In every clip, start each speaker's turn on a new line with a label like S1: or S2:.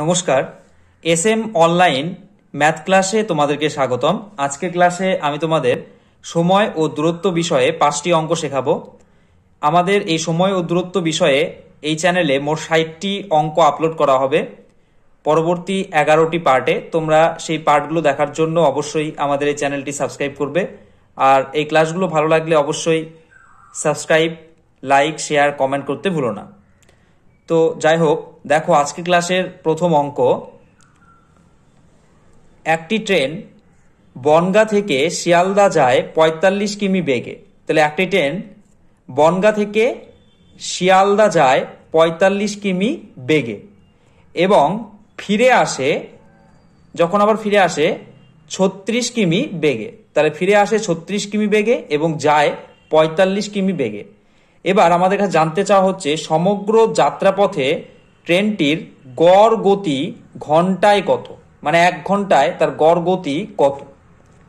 S1: নমস্কার S M online math ক্লাসে তোমাদেরকে স্বাগতম আজকের ক্লাসে আমি তোমাদের সময় ও দূরত্ব বিষয়ে পাঁচটি অঙ্ক শেখাবো আমাদের এই সময় ও দূরত্ব বিষয়ে এই চ্যানেলে মোট ষাটটি অঙ্ক আপলোড করা হবে পরবর্তী এগারোটি পার্টে তোমরা সেই পার্টগুলো দেখার জন্য অবশ্যই আমাদের এই চ্যানেলটি সাবস্ক্রাইব করবে আর এই ক্লাসগুলো ভালো লাগলে অবশ্যই সাবস্ক্রাইব লাইক শেয়ার কমেন্ট করতে ভুলো না তো যাই হোক দেখো আজকে ক্লাসের প্রথম অঙ্ক একটি ট্রেন বনগা থেকে শিয়ালদা যায় ৪৫ কিমি বেগে তাহলে একটি ট্রেন বনগা থেকে শিয়ালদা যায় ৪৫ কিমি বেগে এবং ফিরে আসে যখন আবার ফিরে আসে ছত্রিশ কিমি বেগে তাহলে ফিরে আসে ছত্রিশ কিমি বেগে এবং যায় পঁয়তাল্লিশ কিমি বেগে এবার আমাদের কাছে জানতে চাওয়া হচ্ছে সমগ্র যাত্রাপথে ট্রেনটির গড় গতি ঘন্টায় কত মানে এক ঘন্টায় তার গড় গতি কত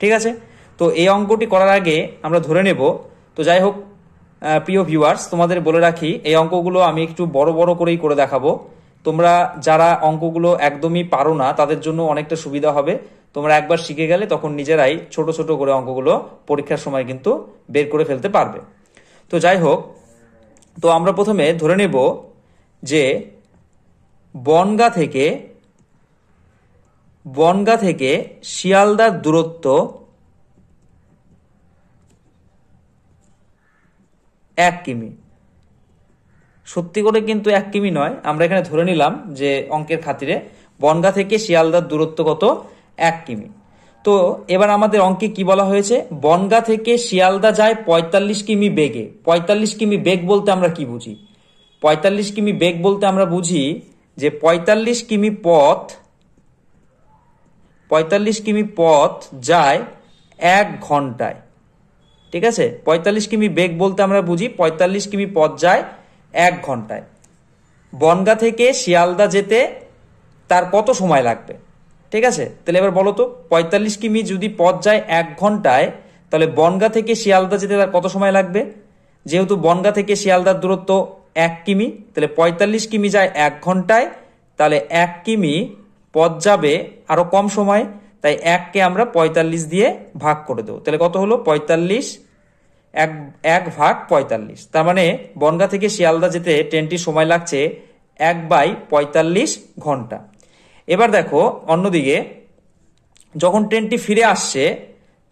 S1: ঠিক আছে তো এই অঙ্কটি করার আগে আমরা ধরে নেব তো যাই হোক প্রিয় ভিউয়ার্স তোমাদের বলে রাখি এই অঙ্কগুলো আমি একটু বড় বড় করেই করে দেখাবো তোমরা যারা অঙ্কগুলো একদমই পারো না তাদের জন্য অনেকটা সুবিধা হবে তোমরা একবার শিখে গেলে তখন নিজেরাই ছোট ছোট করে অঙ্কগুলো পরীক্ষার সময় কিন্তু বের করে ফেলতে পারবে তো যাই হোক তো আমরা প্রথমে ধরে নেব যে বনগা থেকে বনগা থেকে শিয়ালদার দূরত্ব এক কিমি সত্যি করে কিন্তু এক কিমি নয় আমরা এখানে ধরে নিলাম যে অঙ্কের খাতিরে বনগা থেকে শিয়ালদার দূরত্ব কত এক কিমি তো এবার আমাদের অঙ্কে কি বলা হয়েছে বনগা থেকে শিয়ালদা যায় পঁয়তাল্লিশ কিমি বেগে পঁয়তাল্লিশ কিমি বেগ বলতে আমরা কি বুঝি পঁয়তাল্লিশ কিমি বেগ বলতে আমরা বুঝি যে পঁয়তাল্লিশ কিমি পথ পঁয়তাল্লিশ কিমি পথ যায় এক ঘন্টায় ঠিক আছে পঁয়তাল্লিশ কিমি বেগ বলতে আমরা বুঝি পঁয়তাল্লিশ কিমি পথ যায় এক ঘন্টায় বনগা থেকে শিয়ালদা যেতে তার কত সময় লাগবে ঠিক আছে তাহলে এবার বলো তো পঁয়তাল্লিশ কিমি যদি পথ যায় এক ঘন্টায় তাহলে বনগা থেকে শিয়ালদা যেতে তার কত সময় লাগবে যেহেতু বনগা থেকে শিয়ালদার দূরত্ব এক কিমি তাহলে পঁয়তাল্লিশ কিমি যায় এক ঘন্টায় তাহলে এক কিমি পথ যাবে আরও কম সময়ে তাই এককে আমরা পঁয়তাল্লিশ দিয়ে ভাগ করে দেবো তাহলে কত হলো পঁয়তাল্লিশ এক এক ভাগ পঁয়তাল্লিশ তার মানে বনগা থেকে শিয়ালদা যেতে ট্রেনটি সময় লাগছে এক বাই পঁয়তাল্লিশ ঘন্টা এবার দেখো অন্যদিকে যখন ট্রেনটি ফিরে আসছে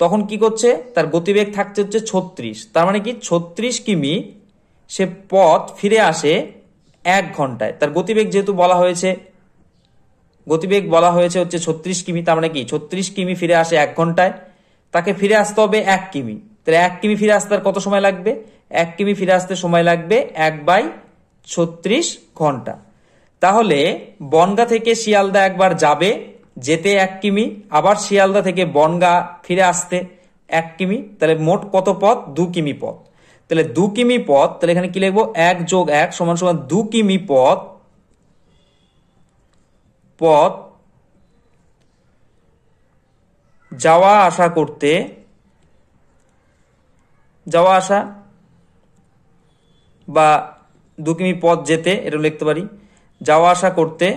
S1: তখন কি করছে তার গতিবেগ থাকছে হচ্ছে ছত্রিশ তার মানে কি ছত্রিশ কিমি সে পথ ফিরে আসে এক ঘন্টায় তার গতিবেগ যেহেতু বলা হয়েছে গতিবেগ বলা হয়েছে হচ্ছে ছত্রিশ কিমি তার মানে কি ছত্রিশ কিমি ফিরে আসে এক ঘন্টায় তাকে ফিরে আসতে হবে এক কিমি তাহলে এক কিমি ফিরে আসতে আর কত সময় লাগবে এক কিমি ফিরে আসতে সময় লাগবে এক বাই ছত্রিশ ঘন্টা তাহলে বনগা থেকে শিয়ালদা একবার যাবে যেতে এক কিমি আবার শিয়ালদা থেকে বনগা ফিরে আসতে এক কিমি তাহলে মোট কত পথ দু কিমি পথ তাহলে দু কিমি পথ তাহলে এখানে কি লিখবো এক যোগ এক সমান সমান দু কিমি পথ পথ যাওয়া আসা করতে যাওয়া আসা বা দু কিমি পথ যেতে এটা লিখতে পারি যাওয়া আসা করতে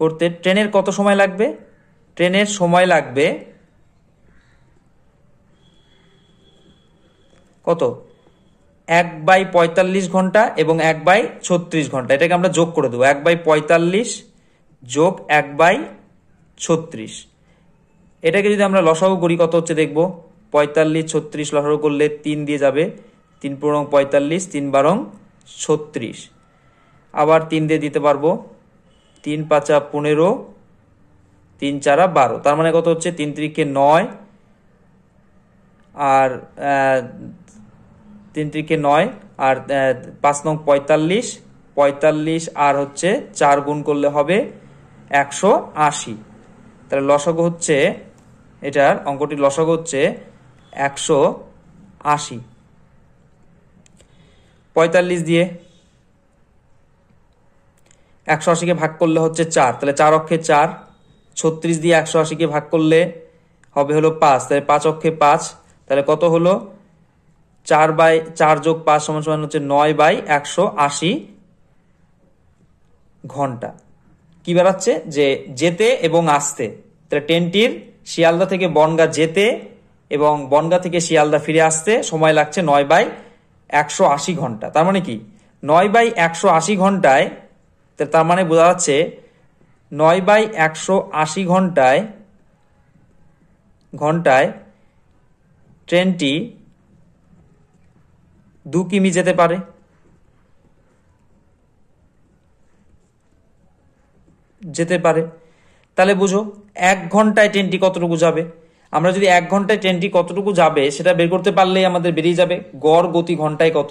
S1: করতে ট্রেনের কত সময় লাগবে ট্রেনের সময় লাগবে কত এক বাই পঁয়তাল্লিশ ঘন্টা এবং এক বাই ছত্রিশ ঘন্টা এটাকে আমরা যোগ করে দেবো এক বাই পঁয়তাল্লিশ যোগ এক বাই ছত্রিশ এটাকে যদি আমরা লসাও করি কত হচ্ছে দেখব পঁয়তাল্লিশ ছত্রিশ লসাও করলে তিন দিয়ে যাবে তিন পনেরো পঁয়তাল্লিশ তিন বারং ছত্রিশ আবার তিন দিয়ে দিতে পারবো তিন পাঁচা পনেরো তিন চারা বারো তার মানে কত হচ্ছে তিন তিরিকে নয় আর তিন তিরিকে নয় আর পাঁচ নং পঁয়তাল্লিশ পঁয়তাল্লিশ আর হচ্ছে চার গুণ করলে হবে একশো আশি তাহলে লসক হচ্ছে এটার অঙ্কটির লসক হচ্ছে একশো আশি পঁয়তাল্লিশ দিয়ে একশো আশিকে ভাগ করলে হচ্ছে চার তাহলে চার অক্ষে চার ছত্রিশ দিয়ে একশো আশিকে ভাগ করলে হবে হলো পাঁচ তাহলে পাঁচ অক্ষে পাঁচ তাহলে কত হলো চার বাই চার যোগ পাঁচ সমান সমান হচ্ছে নয় বাই একশো আশি ঘন্টা কি বেড়াচ্ছে যে যেতে এবং আসতে তাহলে ট্রেনটির শিয়ালদা থেকে বনগা যেতে এবং বনগা থেকে শিয়ালদা ফিরে আসতে সময় লাগছে নয় বাই একশো আশি ঘন্টা তার মানে কি নয় বাই একশো আশি ঘন্টায় তার মানে বোঝা যাচ্ছে নয় বাই একশো আশি ঘন্টায় ঘন্টায় ট্রেনটি দু কিমি যেতে পারে যেতে পারে তাহলে বুঝো এক ঘন্টায় ট্রেনটি কতটুকু যাবে আমরা যদি এক ঘন্টায় ট্রেনটি কতটুকু যাবে সেটা বের করতে পারলেই আমাদের বেরিয়ে যাবে গড় গতি ঘন্টায় কত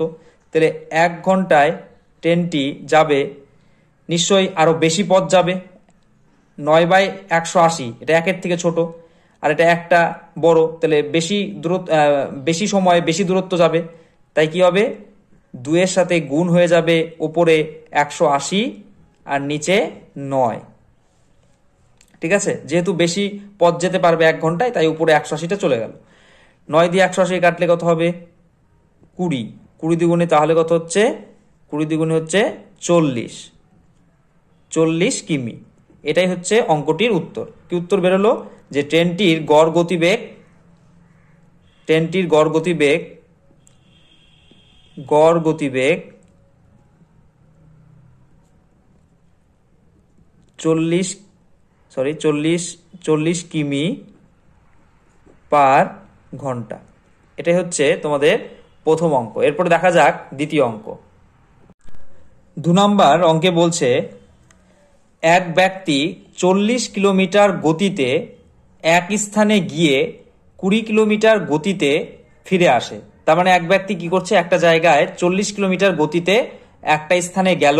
S1: তাহলে এক ঘন্টায় ট্রেনটি যাবে নিশ্চয়ই আরও বেশি পথ যাবে নয় বাই একশো আশি এটা একের থেকে ছোট আর এটা একটা বড় তাহলে বেশি দূরত্ব বেশি সময় বেশি দূরত্ব যাবে তাই কি হবে দুয়ের সাথে গুণ হয়ে যাবে ওপরে একশো আশি আর নিচে নয় ঠিক আছে যেহেতু বেশি পথ যেতে পারবে এক ঘন্টায় তাই উপরে একশো আশিটা চলে গেল নয় দিয়ে একশো আশি কাটলে কত হবে কুড়ি কুড়ি দ্বিগুণে তাহলে কত হচ্ছে কুড়ি দ্বিগুণে হচ্ছে চল্লিশ চল্লিশ কিমি এটাই হচ্ছে অঙ্কটির উত্তর কি উত্তর বেরোলো যে ট্রেনটির গড় গতিবেগ ট্রেনটির গড় গতিবেগ গড় গতিবেগ চল্লিশ সরি চল্লিশ চল্লিশ কিমি পার ঘন্টা এটাই হচ্ছে তোমাদের প্রথম অঙ্ক এরপরে দেখা যাক দ্বিতীয় অঙ্ক দু নম্বর অঙ্কে বলছে এক ব্যক্তি চল্লিশ কিলোমিটার গতিতে এক স্থানে গিয়ে কুড়ি কিলোমিটার গতিতে ফিরে আসে তার মানে এক ব্যক্তি কি করছে একটা জায়গায় চল্লিশ কিলোমিটার গতিতে একটা স্থানে গেল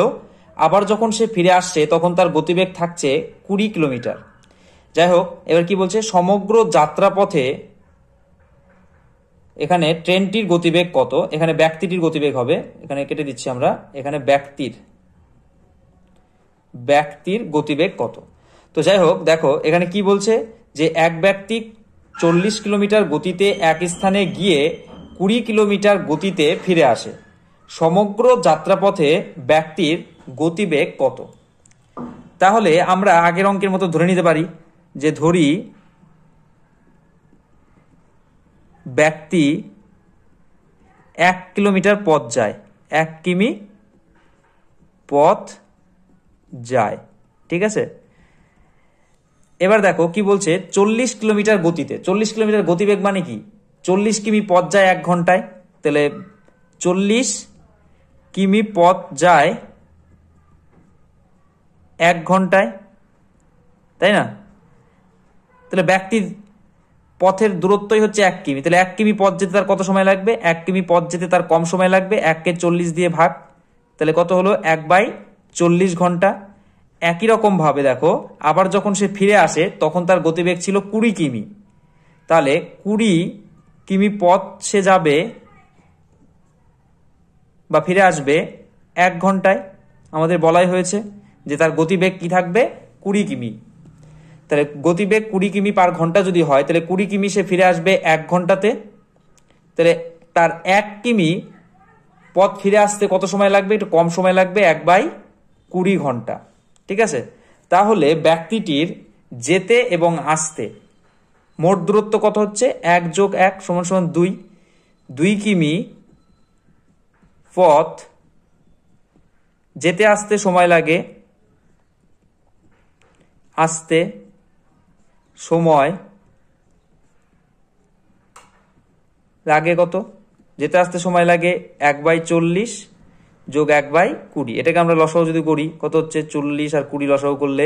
S1: আবার যখন সে ফিরে আসছে তখন তার গতিবেগ থাকছে কুড়ি কিলোমিটার যাই হোক এবার কি বলছে সমগ্র যাত্রাপথে এখানে ট্রেনটির গতিবেগ কত এখানে ব্যক্তিটির গতিবেগ হবে এখানে কেটে দিচ্ছি আমরা এখানে ব্যক্তির ব্যক্তির গতিবেগ কত তো যাই হোক দেখো এখানে কি বলছে যে এক ব্যক্তি চল্লিশ কিলোমিটার গতিতে এক স্থানে গিয়ে কুড়ি কিলোমিটার গতিতে ফিরে আসে সমগ্র যাত্রাপথে ব্যক্তির গতিবেগ কত তাহলে আমরা আগের অঙ্কের মতো ধরে নিতে পারি যে ধরি ব্যক্তি এক কিলোমিটার পথ যায় এক কিমি পথ যায় ঠিক আছে এবার দেখো কি বলছে চল্লিশ কিলোমিটার গতিতে চল্লিশ কিলোমিটার গতিবেগ মানে কি চল্লিশ কিমি পথ যায় এক ঘন্টায় তাহলে চল্লিশ কিমি পথ যায় এক ঘন্টায় তাই না তাহলে ব্যক্তির পথের দূরত্বই হচ্ছে এক কিমি তাহলে এক কিমি পথ যেতে তার কত সময় লাগবে এক কিমি পথ যেতে তার কম সময় লাগবে এককে চল্লিশ দিয়ে ভাগ তাহলে কত হলো এক বাই চল্লিশ ঘন্টা একই রকমভাবে দেখো আবার যখন সে ফিরে আসে তখন তার গতিবেগ ছিল কুড়ি কিমি তাহলে কুড়ি কিমি পথ সে যাবে বা ফিরে আসবে এক ঘন্টায় আমাদের বলাই হয়েছে যে তার গতিবেগ কি থাকবে কুড়ি কিমি তাহলে গতিবেগ কুড়ি কিমি পার ঘন্টা যদি হয় তাহলে কুড়ি কিমি সে ফিরে আসবে এক ঘন্টাতে তাহলে তার এক কিমি পথ ফিরে আসতে কত সময় লাগবে একটু কম সময় লাগবে এক বাই কুড়ি ঘন্টা ঠিক আছে তাহলে ব্যক্তিটির যেতে এবং আসতে মোট দূরত্ব কত হচ্ছে এক যোগ এক সমান সমান দুই দুই কিমি পথ যেতে আসতে সময় লাগে আসতে সময় লাগে কত যেতে আসতে সময় লাগে এক বাই চল্লিশ যোগ এক বাই কুড়ি এটাকে আমরা লসাও যদি করি কত হচ্ছে চল্লিশ আর কুড়ি লসাও করলে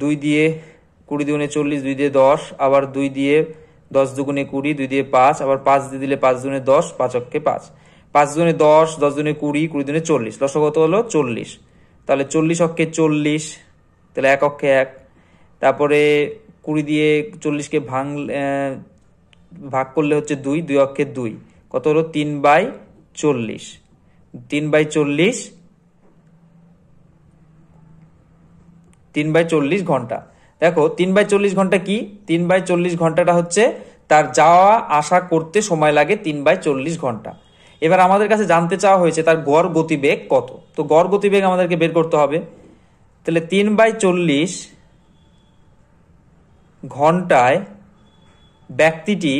S1: দুই দিয়ে কুড়ি দুগুনে চল্লিশ দুই দিয়ে দশ আবার দুই দিয়ে দশ দুগুণে কুড়ি দুই দিয়ে পাঁচ আবার পাঁচ দিয়ে দিলে পাঁচ দুগুণে দশ পাঁচ অক্ষে পাঁচ পাঁচ দুগুণে দশ দশ দুগুণে কুড়ি কুড়ি দুনে চল্লিশ লসাও কত হলো চল্লিশ তাহলে চল্লিশ অক্ষে চল্লিশ তাহলে এক অক্ষে এক তারপরে কুড়ি দিয়ে চল্লিশকে ভাঙ ভাগ করলে হচ্ছে দুই দুই অক্ষে দুই কত হলো তিন বাই চল্লিশ তিন বাই চল্লিশ তিন বাই চল্লিশ ঘন্টা দেখো তিন বাই চল্লিশ ঘন্টা কি তিন বাই চল্লিশ ঘন্টাটা হচ্ছে তার যাওয়া আসা করতে সময় লাগে তিন বাই চল্লিশ ঘন্টা এবার আমাদের কাছে জানতে চাওয়া হয়েছে তার গড় গতিবেগ কত তো গড় গতিবেগ আমাদেরকে বের করতে হবে তাহলে তিন বাই চল্লিশ ঘন্টায় ব্যক্তিটি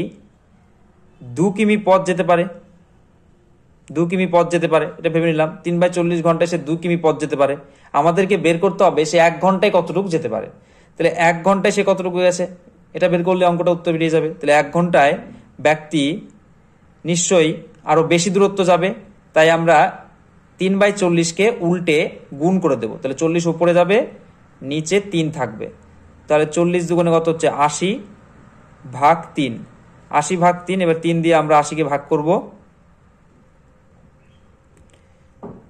S1: দু কিমি পথ যেতে পারে দু কিমি পথ যেতে পারে এটা ভেবে নিলাম তিন বাই চল্লিশ ঘন্টায় সে দু কিমি পথ যেতে পারে আমাদেরকে বের করতে হবে সে এক ঘন্টায় কতটুকু যেতে পারে তাহলে এক ঘন্টায় সে কতটুকু গেছে এটা বের করলে অঙ্কটা উত্তর বেরিয়ে যাবে তাহলে এক ঘন্টায় ব্যক্তি নিশ্চয়ই আরও বেশি দূরত্ব যাবে তাই আমরা তিন বাই চল্লিশকে উল্টে গুণ করে দেবো তাহলে চল্লিশ উপরে যাবে নিচে তিন থাকবে তাহলে চল্লিশ দুগুণে কত হচ্ছে আশি ভাগ তিন আশি ভাগ তিন এবার তিন দিয়ে আমরা আশিকে ভাগ করব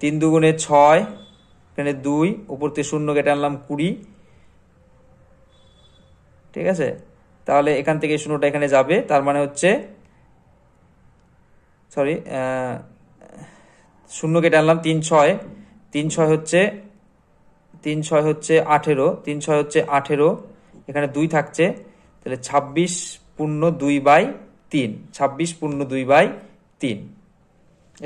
S1: তিন দুগুণে ছয় এখানে দুই উপর থেকে শূন্য কেটে আনলাম কুড়ি ঠিক আছে তাহলে এখান থেকে শূন্যটা এখানে যাবে তার মানে হচ্ছে সরি শূন্য কেটে আনলাম তিন ছয় তিন ছয় হচ্ছে তিন ছয় হচ্ছে আঠেরো তিন ছয় হচ্ছে আঠেরো এখানে দুই থাকছে তাহলে ছাব্বিশ পূর্ণ দুই বাই তিন ছাব্বিশ পূর্ণ দুই বাই তিন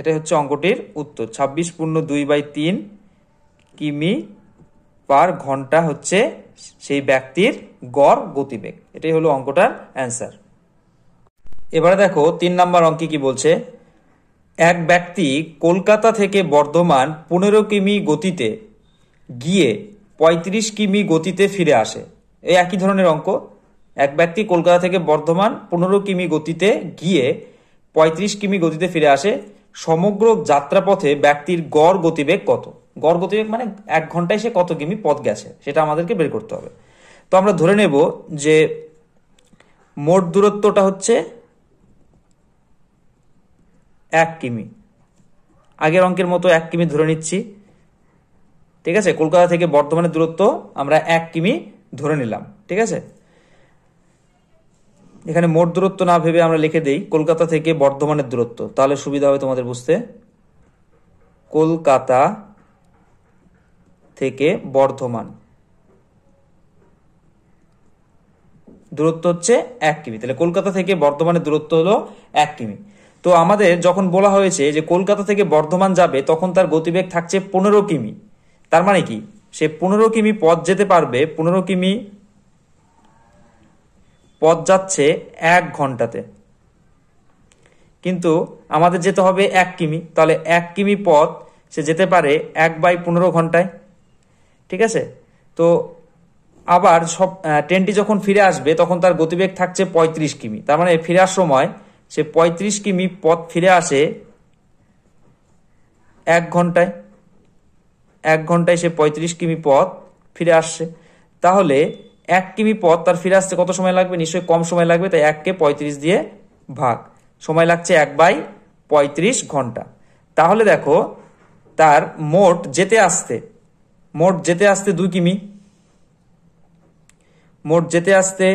S1: এটাই হচ্ছে অঙ্কটির উত্তর ছাব্বিশ পূর্ণ দুই বাই তিন কিমি পার ঘন্টা হচ্ছে সেই ব্যক্তির গড় গতিবেগ এটাই হলো অঙ্কটার অ্যান্সার এবারে দেখো তিন নাম্বার অঙ্কে কি বলছে এক ব্যক্তি কলকাতা থেকে বর্ধমান পনেরো কিমি গতিতে গিয়ে ৩৫ কিমি গতিতে ফিরে আসে এই একই ধরনের অঙ্ক এক ব্যক্তি কলকাতা থেকে বর্ধমান পনেরো কিমি গতিতে গিয়ে ৩৫ কিমি গতিতে ফিরে আসে সমগ্র যাত্রাপথে ব্যক্তির গড় গতিবেগ কত গড় গতিবেগ মানে এক ঘন্টায় সে কত কিমি পথ গেছে সেটা আমাদেরকে বের করতে হবে তো আমরা ধরে নেব যে মোট দূরত্বটা হচ্ছে এক কিমি আগের অঙ্কের মতো এক কিমি ধরে নিচ্ছি ঠিক আছে কলকাতা থেকে বর্ধমানের দূরত্ব আমরা এক কিমি ধরে নিলাম ঠিক আছে এখানে মোট দূরত্ব না ভেবে আমরা লিখে দেই কলকাতা থেকে বর্ধমানের দূরত্ব তাহলে সুবিধা হবে তোমাদের বুঝতে কলকাতা থেকে বর্ধমান দূরত্ব হচ্ছে এক কিমি তাহলে কলকাতা থেকে বর্ধমানের দূরত্ব হলো এক কিমি তো আমাদের যখন বলা হয়েছে যে কলকাতা থেকে বর্ধমান যাবে তখন তার গতিবেগ থাকছে পনেরো কিমি তার মানে কি সে পনেরো কিমি পথ যেতে পারবে পনেরো কিমি পথ যাচ্ছে এক ঘন্টাতে কিন্তু আমাদের যেতে হবে এক কিমি তাহলে এক কিমি পথ সে যেতে পারে এক বাই পনেরো ঘন্টায় ঠিক আছে তো আবার সব ট্রেনটি যখন ফিরে আসবে তখন তার গতিবেগ থাকছে পঁয়ত্রিশ কিমি তার মানে ফেরার সময় সে ৩৫ কিমি পথ ফিরে আসে এক ঘন্টায় এক ঘন্টায় সে ৩৫ কিমি পথ ফিরে আসছে তাহলে এক কিমি পথ তার ফিরে আসতে কত সময় লাগবে নিশ্চয়ই কম সময় লাগবে তাই এককে ৩৫ দিয়ে ভাগ সময় লাগছে এক বাই ৩৫ ঘন্টা তাহলে দেখো তার মোট যেতে আসতে মোট যেতে আসতে দুই কিমি মোট যেতে আসতে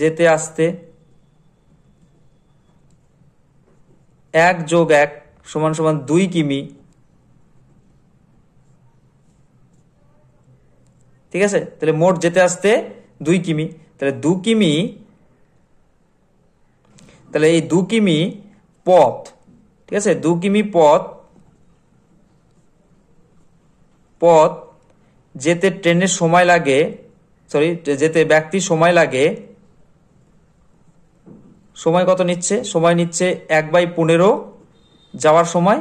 S1: যেতে আসতে এক যোগ এক সমান সমান দুই কিমি ঠিক আছে তাহলে মোট যেতে আসতে দুই কিমি তাহলে দু কিমি তাহলে এই দু কিমি পথ ঠিক আছে দু কিমি পথ পথ যেতে ট্রেনের সময় লাগে সরি যেতে ব্যক্তি সময় লাগে সময় কত নিচ্ছে সময় নিচ্ছে এক বাই পনেরো যাওয়ার সময়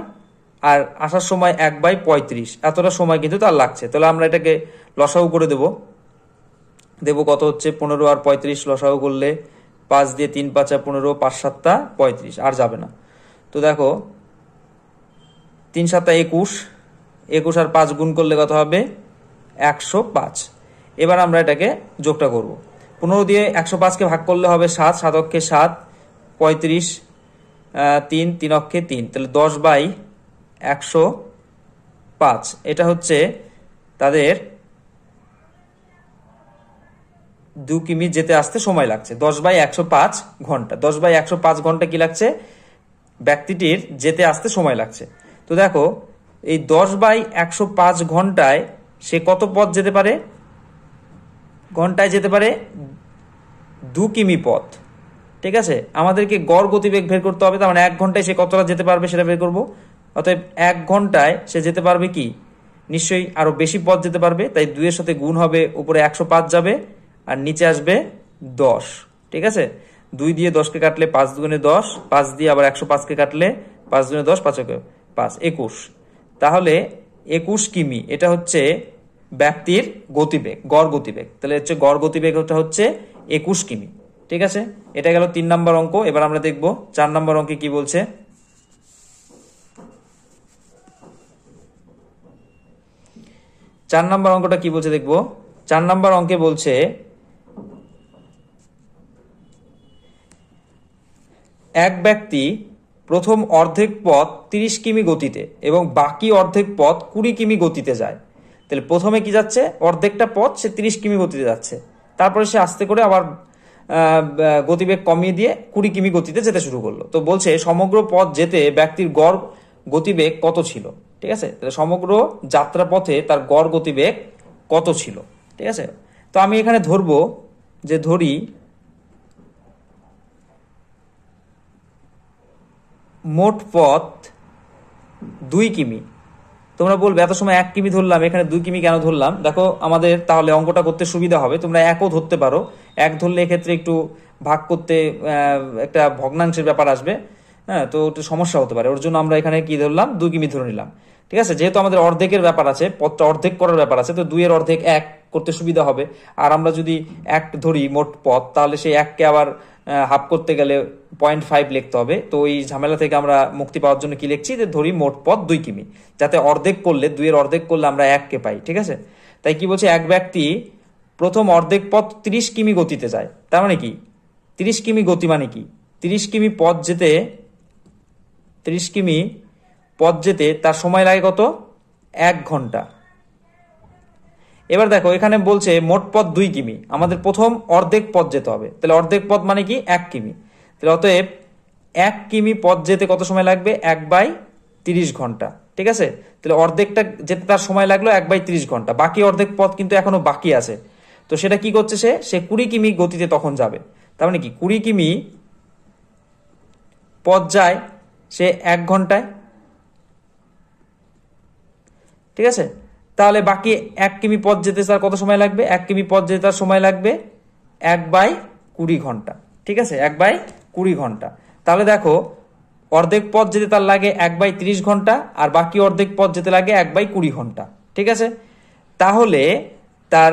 S1: আর আসার সময় এক বাই পঁয়ত্রিশ এতটা সময় কিন্তু তার লাগছে তাহলে আমরা এটাকে লসাউ করে দেব দেব কত হচ্ছে পনেরো আর পঁয়ত্রিশ লসাউ করলে পাঁচ দিয়ে তিন পাঁচা পনেরো পাঁচ সাতটা পঁয়ত্রিশ আর যাবে না তো দেখো তিন সাতটা একুশ একুশ আর পাঁচ গুণ করলে কত হবে একশো পাঁচ এবার আমরা এটাকে যোগটা করবো পনেরো দিয়ে একশো পাঁচকে ভাগ করলে হবে সাত সাত অক্ষে সাত পঁয়ত্রিশ তিন তিন অক্ষে তিন তাহলে দশ বাই একশো পাঁচ এটা হচ্ছে তাদের দু কিমি যেতে আসতে সময় লাগছে দশ বাই একশো পাঁচ ঘন্টা দশ বাই একশো পাঁচ ঘন্টা কি লাগছে ব্যক্তিটির যেতে আসতে সময় লাগছে তো দেখো এই দশ বাই একশো পাঁচ ঘন্টায় সে কত পথ যেতে পারে ঘন্টায় যেতে পারে দু কিমি পথ ঠিক আছে আমাদেরকে গড় গতিবেগ বের করতে হবে তার মানে এক ঘন্টায় সে কতটা যেতে পারবে সেটা বের করব অতএব এক ঘন্টায় সে যেতে পারবে কি নিশ্চয়ই আরও বেশি পথ যেতে পারবে তাই দুইয়ের সাথে গুণ হবে উপরে একশো পাঁচ যাবে আর নিচে আসবে দশ ঠিক আছে দুই দিয়ে দশকে কাটলে পাঁচ দুগুণে দশ পাঁচ দিয়ে আবার একশো পাঁচকে কাটলে পাঁচ দুগুণে দশ পাঁচকে পাঁচ একুশ তাহলে একুশ কিমি এটা হচ্ছে ব্যক্তির গতিবেগ গড় গতিবেগ তাহলে হচ্ছে গড় গতিবেগ হচ্ছে একুশ কিমি ঠিক আছে এটা গেল তিন নম্বর অঙ্ক এবার আমরা দেখব চার নম্বর অঙ্কে কি বলছে চার নম্বর অঙ্কটা কি বলছে দেখব চার নম্বর অঙ্কে বলছে এক ব্যক্তি প্রথম অর্ধেক পথ ৩০ কিমি গতিতে এবং বাকি অর্ধেক পথ কুড়ি কিমি গতিতে যায় তাহলে প্রথমে কি যাচ্ছে অর্ধেকটা পথ সে তিরিশ কিমি গতিতে যাচ্ছে তারপরে সে আস্তে করে আবার গতিবেগ কমিয়ে দিয়ে কুড়ি কিমি গতিতে যেতে শুরু করলো তো বলছে সমগ্র পথ যেতে ব্যক্তির গড় গতিবেগ কত ছিল ঠিক আছে তাহলে সমগ্র যাত্রা পথে তার গড় গতিবেগ কত ছিল ঠিক আছে তো আমি এখানে ধরব যে ধরি মোট পথ দুই কিমি তোমরা বলবে এত সময় এক কিমি ধরলাম এখানে দুই কিমি কেন ধরলাম দেখো আমাদের তাহলে অঙ্কটা করতে সুবিধা হবে তোমরা একও ধরতে পারো এক ধরলে এক্ষেত্রে একটু ভাগ করতে একটা ভগ্নাংশের ব্যাপার আসবে হ্যাঁ তো একটু সমস্যা হতে পারে ওর জন্য আমরা এখানে কি ধরলাম দুই কিমি ধরে নিলাম ঠিক আছে যেহেতু আমাদের অর্ধেকের ব্যাপার আছে পথটা অর্ধেক করার ব্যাপার আছে তো দুইয়ের অর্ধেক এক করতে সুবিধা হবে আর আমরা যদি এক ধরি মোট পথ তাহলে সেই এককে আবার হাফ করতে গেলে পয়েন্ট ফাইভ লিখতে হবে তো এই ঝামেলা থেকে আমরা মুক্তি পাওয়ার জন্য কি লিখছি যে ধরি মোট পথ দুই কিমি যাতে অর্ধেক করলে দুইয়ের অর্ধেক করলে আমরা এককে পাই ঠিক আছে তাই কি বলছে এক ব্যক্তি প্রথম অর্ধেক পথ তিরিশ কিমি গতিতে যায় তার মানে কি তিরিশ কিমি গতি মানে কি তিরিশ কিমি পথ যেতে তিরিশ কিমি পথ যেতে তার সময় লাগে কত এক ঘন্টা এবার দেখো এখানে বলছে মোট পথ দুই কিমি আমাদের প্রথম অর্ধেক পথ যেতে হবে তাহলে অর্ধেক পথ মানে কি এক কিমি তাহলে অতএব এক কিমি পথ যেতে কত সময় লাগবে এক বাই তিরিশ ঘন্টা ঠিক আছে তাহলে অর্ধেকটা যেতে তার সময় লাগলো এক বাই তিরিশ ঘন্টা বাকি অর্ধেক পথ কিন্তু এখনো বাকি আছে তো সেটা কি করছে সে সে কুড়ি কিমি গতিতে তখন যাবে তার মানে কি কুড়ি কিমি পথ যায় সে এক ঘন্টায় ঠিক আছে তাহলে বাকি এক কিমি পথ যেতে তার কত সময় লাগবে এক কিমি পথ যেতে তার সময় লাগবে এক বাই কুড়ি ঘন্টা ঠিক আছে এক বাই কুড়ি ঘন্টা তাহলে দেখো অর্ধেক পথ যেতে তার লাগে এক বাই তিরিশ ঘন্টা আর বাকি অর্ধেক পথ যেতে লাগে এক বাই কুড়ি ঘন্টা ঠিক আছে তাহলে তার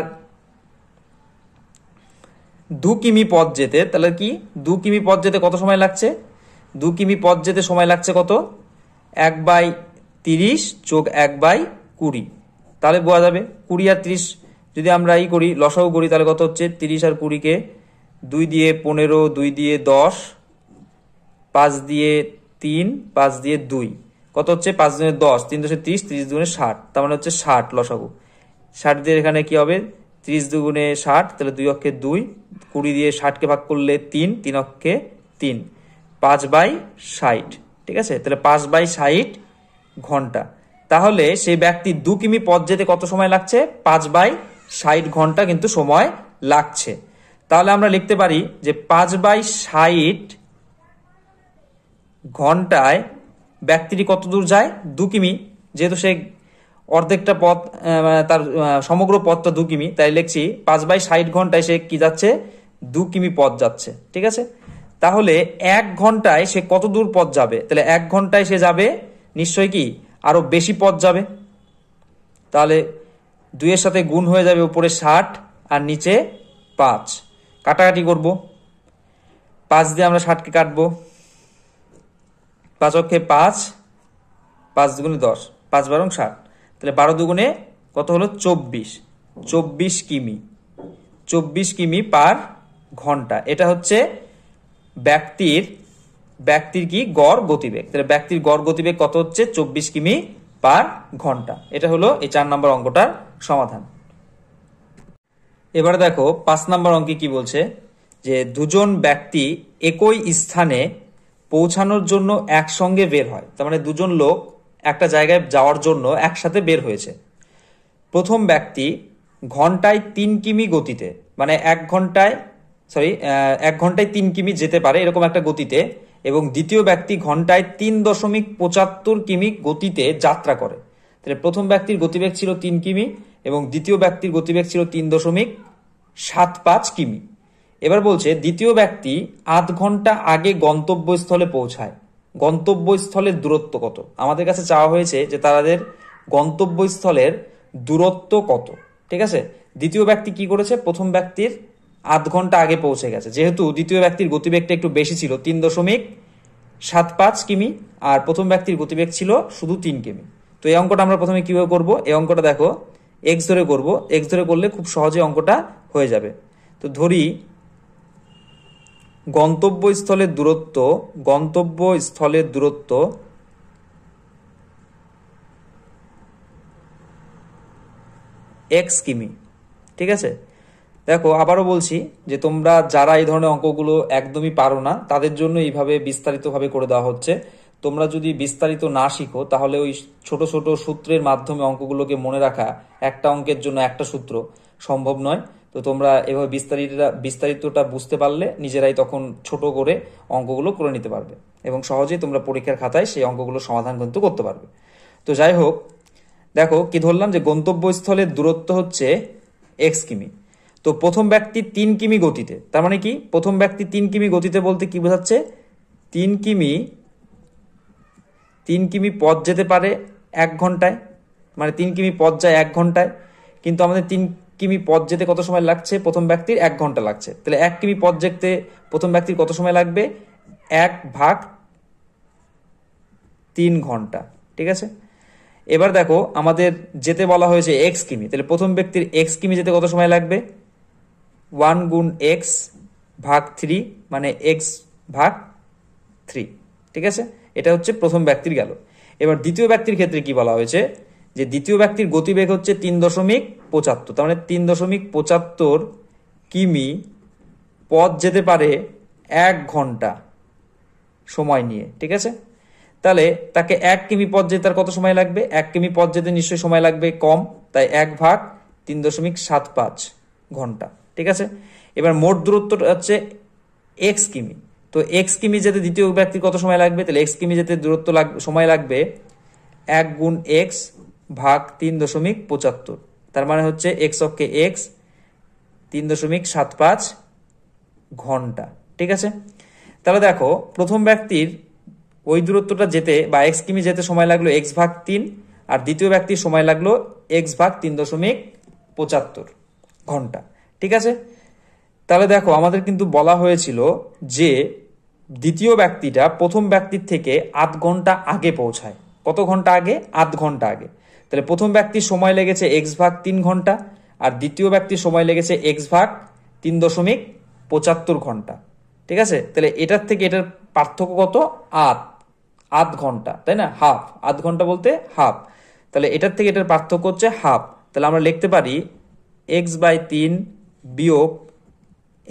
S1: দু কিমি পথ যেতে তাহলে কি দু কিমি পথ যেতে কত সময় লাগছে দু কিমি পথ যেতে সময় লাগছে কত এক বাই তিরিশ যোগ এক বাই কুড়ি তাহলে বোয়া যাবে কুড়ি আর তিরিশ যদি আমরা এই করি লসাও করি তাহলে কত হচ্ছে তিরিশ আর কুড়িকে দুই দিয়ে পনেরো দুই দিয়ে দশ পাঁচ দিয়ে তিন পাঁচ দিয়ে দুই কত হচ্ছে পাঁচ দিনের দশ তিন দশে তিরিশ তিরিশ দুগুণে ষাট তার মানে হচ্ছে ষাট লসাগু ষাট দিয়ে এখানে কি হবে তিরিশ দুগুণে ষাট তাহলে দুই অক্ষে দুই কুড়ি দিয়ে ষাটকে ভাগ করলে তিন তিন অক্ষে তিন পাঁচ বাই ষাট ঠিক আছে তাহলে পাঁচ বাই ষাট ঘন্টা তাহলে সেই ব্যক্তি দু কিমি পথ যেতে কত সময় লাগছে পাঁচ বাই ষাট ঘন্টা কিন্তু সময় লাগছে তাহলে আমরা লিখতে পারি যে পাঁচ বাই ষাট ঘন্টায় ব্যক্তিটি কত দূর যায় দু কিমি যেহেতু সে অর্ধেকটা পথ মানে তার সমগ্র পথটা দু কিমি তাই লিখছি পাঁচ বাই ষাট ঘন্টায় সে কি যাচ্ছে দু কিমি পথ যাচ্ছে ঠিক আছে তাহলে এক ঘন্টায় সে কত দূর পথ যাবে তাহলে এক ঘন্টায় সে যাবে নিশ্চয়ই কি আরও বেশি পদ যাবে তাহলে দুইয়ের সাথে গুণ হয়ে যাবে উপরে ষাট আর নিচে পাঁচ কাটাকাটি করব পাঁচ দিয়ে আমরা ষাটকে কাটবো পাঁচ অক্ষে পাঁচ পাঁচ দুগুণে দশ পাঁচ বারং ষাট তাহলে বারো দুগুণে কত হলো চব্বিশ চব্বিশ কিমি চব্বিশ কিমি পার ঘন্টা এটা হচ্ছে ব্যক্তির ব্যক্তির কি গড় গতিবেগ তাহলে ব্যক্তির গড় গতিবেগ কত হচ্ছে চব্বিশ কিমি পার ঘন্টা এটা হলো এই চার নম্বর অঙ্কটার সমাধান এবারে দেখো পাঁচ নম্বর অঙ্কে কি বলছে যে দুজন ব্যক্তি একই স্থানে পৌঁছানোর জন্য একসঙ্গে বের হয় তার মানে দুজন লোক একটা জায়গায় যাওয়ার জন্য একসাথে বের হয়েছে প্রথম ব্যক্তি ঘন্টায় তিন কিমি গতিতে মানে এক ঘন্টায় সরি এক ঘন্টায় তিন কিমি যেতে পারে এরকম একটা গতিতে এবং দ্বিতীয় ব্যক্তি ঘন্টায় তিন দশমিক পঁচাত্তর কিমি গতিতে যাত্রা করে তাহলে প্রথম ব্যক্তির গতিবেগ ছিল তিন কিমি এবং দ্বিতীয় ব্যক্তির গতিবেগ ছিল তিন দশমিক সাত পাঁচ কিমি এবার বলছে দ্বিতীয় ব্যক্তি আধ ঘন্টা আগে গন্তব্যস্থলে পৌঁছায় গন্তব্যস্থলের দূরত্ব কত আমাদের কাছে চাওয়া হয়েছে যে তাদের গন্তব্যস্থলের দূরত্ব কত ঠিক আছে দ্বিতীয় ব্যক্তি কি করেছে প্রথম ব্যক্তির আধ ঘন্টা আগে পৌঁছে গেছে যেহেতু দ্বিতীয় ব্যক্তির গতিবেগটা একটু বেশি ছিল তিন দশমিক সাত পাঁচ কিমি আর প্রথম ব্যক্তির গতিবেগ ছিল শুধু তিন কিমি তো এই অঙ্কটা আমরা প্রথমে কীভাবে করব এই অঙ্কটা দেখো এক্স ধরে করব এক্স ধরে করলে খুব সহজে অঙ্কটা হয়ে যাবে তো ধরি গন্তব্যস্থলের দূরত্ব গন্তব্যস্থলের দূরত্ব এক্স কিমি ঠিক আছে দেখো আবারও বলছি যে তোমরা যারা এই ধরনের অঙ্কগুলো একদমই পারো না তাদের জন্য এইভাবে বিস্তারিতভাবে করে দেওয়া হচ্ছে তোমরা যদি বিস্তারিত না শিখো তাহলে ওই ছোট ছোট সূত্রের মাধ্যমে অঙ্কগুলোকে মনে রাখা একটা অঙ্কের জন্য একটা সূত্র সম্ভব নয় তো তোমরা এভাবে বিস্তারিত বিস্তারিতটা বুঝতে পারলে নিজেরাই তখন ছোট করে অঙ্কগুলো করে নিতে পারবে এবং সহজেই তোমরা পরীক্ষার খাতায় সেই অঙ্কগুলো সমাধান কিন্তু করতে পারবে তো যাই হোক দেখো কি ধরলাম যে গন্তব্যস্থলের দূরত্ব হচ্ছে এক্স কিমি তো প্রথম ব্যক্তি তিন কিমি গতিতে তার মানে কি প্রথম ব্যক্তি তিন কিমি গতিতে বলতে কি বোঝাচ্ছে তিন কিমি তিন কিমি পথ যেতে পারে এক ঘন্টায় মানে তিন কিমি পথ যায় এক ঘন্টায় কিন্তু আমাদের তিন কিমি পথ যেতে কত সময় লাগছে প্রথম ব্যক্তির এক ঘন্টা লাগছে তাহলে এক কিমি পথ যেতে প্রথম ব্যক্তির কত সময় লাগবে এক ভাগ তিন ঘন্টা ঠিক আছে এবার দেখো আমাদের যেতে বলা হয়েছে এক্স কিমি তাহলে প্রথম ব্যক্তির এক্স কিমি যেতে কত সময় লাগবে ওয়ান গুণ এক্স ভাগ থ্রি মানে এক্স ভাগ থ্রি ঠিক আছে এটা হচ্ছে প্রথম ব্যক্তির গেল এবার দ্বিতীয় ব্যক্তির ক্ষেত্রে কি বলা হয়েছে যে দ্বিতীয় ব্যক্তির গতিবেগ হচ্ছে তিন দশমিক পঁচাত্তর তার মানে তিন দশমিক পঁচাত্তর কিমি পথ যেতে পারে এক ঘন্টা সময় নিয়ে ঠিক আছে তাহলে তাকে এক কিমি পথ যেতে তার কত সময় লাগবে এক কিমি পথ যেতে নিশ্চয়ই সময় লাগবে কম তাই এক ভাগ তিন দশমিক সাত পাঁচ ঘন্টা ঠিক আছে এবার মোট দূরত্বটা হচ্ছে এক্স কিমি তো এক্স কিমি যেতে দ্বিতীয় ব্যক্তির কত সময় লাগবে তাহলে এক্স কিমি যেতে দূরত্ব লাগ সময় লাগবে এক গুণ এক্স ভাগ তিন দশমিক পঁচাত্তর তার মানে হচ্ছে এক্স অক্ষে এক্স তিন দশমিক সাত পাঁচ ঘন্টা ঠিক আছে তাহলে দেখো প্রথম ব্যক্তির ওই দূরত্বটা যেতে বা এক্স কিমি যেতে সময় লাগলো এক্স ভাগ তিন আর দ্বিতীয় ব্যক্তির সময় লাগলো এক্স ভাগ তিন দশমিক পঁচাত্তর ঘন্টা ঠিক আছে তাহলে দেখো আমাদের কিন্তু বলা হয়েছিল যে দ্বিতীয় ব্যক্তিটা প্রথম ব্যক্তির থেকে আধ ঘন্টা আগে পৌঁছায় কত ঘন্টা আগে আধ ঘন্টা আগে তাহলে প্রথম ব্যক্তির সময় লেগেছে এক্স ভাগ তিন ঘন্টা আর দ্বিতীয় ব্যক্তির সময় লেগেছে এক্স ভাগ তিন দশমিক পঁচাত্তর ঘন্টা ঠিক আছে তাহলে এটার থেকে এটার পার্থক্য কত আধ আধ ঘন্টা তাই না হাফ আধ ঘন্টা বলতে হাফ তাহলে এটার থেকে এটার পার্থক্য হচ্ছে হাফ তাহলে আমরা লিখতে পারি এক্স বাই তিন বিয়োগ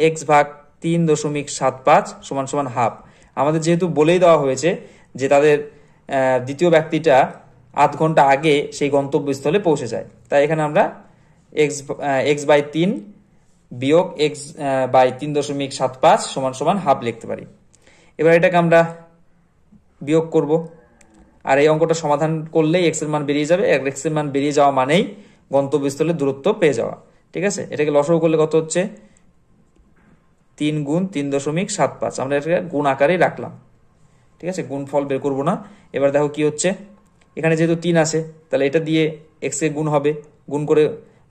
S1: এক্স ভাগ তিন দশমিক সাত পাঁচ সমান সমান হাফ আমাদের যেহেতু বলেই দেওয়া হয়েছে যে তাদের দ্বিতীয় ব্যক্তিটা আধ ঘন্টা আগে সেই গন্তব্যস্থলে পৌঁছে যায় তাই এখানে আমরা এক্স এক্স বাই তিন বিয়োগ এক্স বাই তিন দশমিক সাত পাঁচ সমান সমান হাফ লিখতে পারি এবার এটাকে আমরা বিয়োগ করব আর এই অঙ্কটা সমাধান করলেই এক্সের মান বেরিয়ে যাবে এক্সের মান বেরিয়ে যাওয়া মানেই গন্তব্যস্থলে দূরত্ব পেয়ে যাওয়া ঠিক আছে এটাকে লসও করলে কত হচ্ছে তিন গুণ তিন দশমিক সাত পাঁচ আমরা এটাকে গুণ আকারেই রাখলাম ঠিক আছে গুণ ফল বের করবো না এবার দেখো কি হচ্ছে এখানে যেহেতু তিন আছে তাহলে এটা দিয়ে এক্স এ গুণ হবে গুণ করে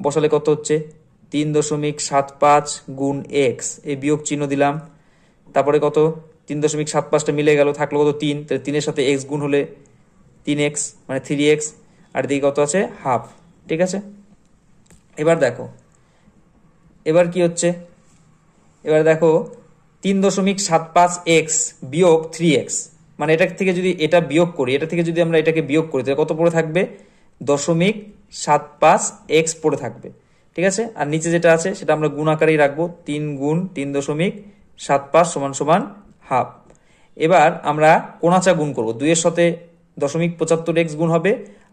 S1: বসালে কত হচ্ছে তিন দশমিক সাত পাঁচ গুণ এক্স এই বিয়োগ চিহ্ন দিলাম তারপরে কত তিন দশমিক সাত পাঁচটা মিলে গেল থাকলো কত তিন তাহলে তিনের সাথে এক্স গুণ হলে তিন এক্স মানে থ্রি এক্স আর দিকে কত আছে হাফ ঠিক আছে এবার দেখো এবার কি হচ্ছে এবার দেখো তিন দশমিক সাত পাঁচ এক্স বিয়োগ থ্রি এক্স মানে এটা থেকে যদি এটা বিয়োগ করি এটা থেকে যদি আমরা এটাকে বিয়োগ করি তাহলে কত পড়ে থাকবে দশমিক সাত পাঁচ এক্স পড়ে থাকবে ঠিক আছে আর নিচে যেটা আছে সেটা আমরা গুণ আকারেই রাখবো তিন গুণ তিন দশমিক সাত পাঁচ সমান সমান হাফ এবার আমরা কোনাচা গুণ করব দুইয়ের সাথে দশমিক পঁচাত্তর এক্স গুণ হবে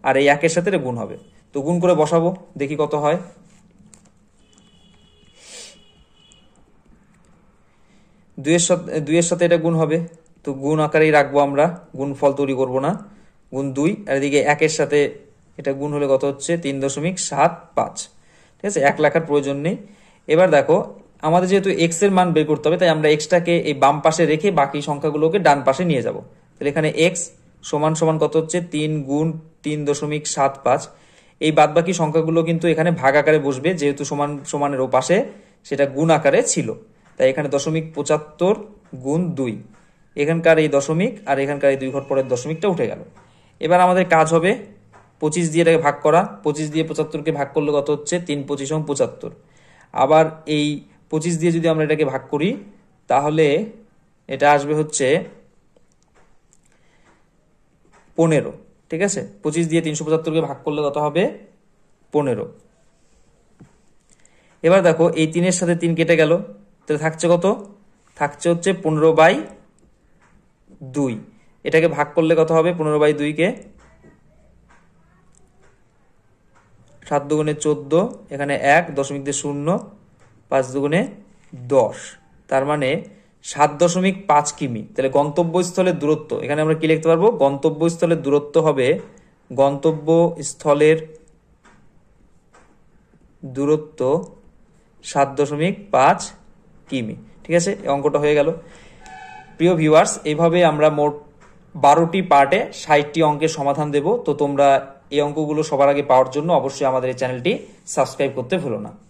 S1: আর এই একের সাথে গুণ হবে তো গুণ করে বসাবো দেখি কত হয় দুইয়ের সাথে দুইয়ের সাথে এটা গুণ হবে তো গুণ আকারেই রাখবো আমরা গুণ ফল তৈরি করবো না গুণ দুই আর এদিকে একের সাথে এটা গুণ হলে কত হচ্ছে তিন দশমিক সাত পাঁচ ঠিক আছে এক লেখার প্রয়োজন নেই এবার দেখো আমাদের যেহেতু এক্স এর মান বের করতে হবে তাই আমরা এক্সটাকে এই বাম পাশে রেখে বাকি সংখ্যাগুলোকে ডান পাশে নিয়ে যাব তাহলে এখানে এক্স সমান সমান কত হচ্ছে তিন গুণ তিন দশমিক সাত পাঁচ এই বাদ বাকি সংখ্যাগুলো কিন্তু এখানে ভাগ আকারে বসবে যেহেতু সমান সমানের ও পাশে সেটা গুণ আকারে ছিল তাই এখানে দশমিক পঁচাত্তর গুণ দুই এখানকার এই দশমিক আর এখানকার এই দুই ঘর পরের দশমিকটা উঠে গেল এবার আমাদের কাজ হবে পঁচিশ দিয়ে এটাকে ভাগ করা পঁচিশ দিয়ে পঁচাত্তরকে ভাগ করলে কত হচ্ছে তিন পঁচিশ এবং পঁচাত্তর আবার এই পঁচিশ দিয়ে যদি আমরা এটাকে ভাগ করি তাহলে এটা আসবে হচ্ছে পনেরো ঠিক আছে পঁচিশ দিয়ে তিনশো পঁচাত্তরকে ভাগ করলে কত হবে পনেরো এবার দেখো এই তিনের সাথে তিন কেটে গেল তাহলে থাকছে কত থাকছে হচ্ছে পনেরো বাই দুই এটাকে ভাগ করলে কত হবে পনেরো বাই দুইকে সাত দুগুণে চোদ্দো এখানে এক দশমিক দিয়ে শূন্য পাঁচ দুগুণে দশ তার মানে সাত দশমিক পাঁচ কিমি তাহলে গন্তব্যস্থলের দূরত্ব এখানে আমরা কি লিখতে পারবো গন্তব্যস্থলের দূরত্ব হবে গন্তব্যস্থলের দূরত্ব সাত দশমিক পাঁচ কিমি ঠিক আছে অঙ্কটা হয়ে গেল প্রিয় ভিউয়ার্স এইভাবে আমরা মোট বারোটি পার্টে ষাটটি অঙ্কের সমাধান দেব তো তোমরা এই অঙ্কগুলো সবার আগে পাওয়ার জন্য অবশ্যই আমাদের এই চ্যানেলটি সাবস্ক্রাইব করতে ভুলো না